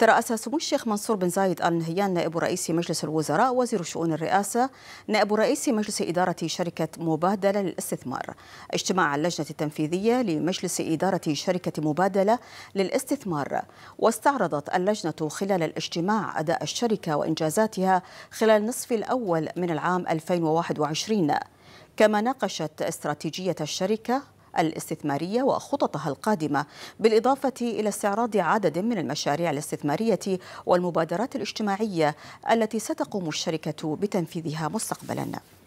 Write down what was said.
ترأس سمو الشيخ منصور بن زايد آل نهيان نائب رئيس مجلس الوزراء وزير شؤون الرئاسة نائب رئيس مجلس إدارة شركة مبادلة للاستثمار اجتماع اللجنة التنفيذية لمجلس إدارة شركة مبادلة للاستثمار واستعرضت اللجنة خلال الاجتماع أداء الشركة وإنجازاتها خلال النصف الأول من العام 2021 كما ناقشت استراتيجية الشركة الاستثمارية وخططها القادمة بالإضافة إلى استعراض عدد من المشاريع الاستثمارية والمبادرات الاجتماعية التي ستقوم الشركة بتنفيذها مستقبلاً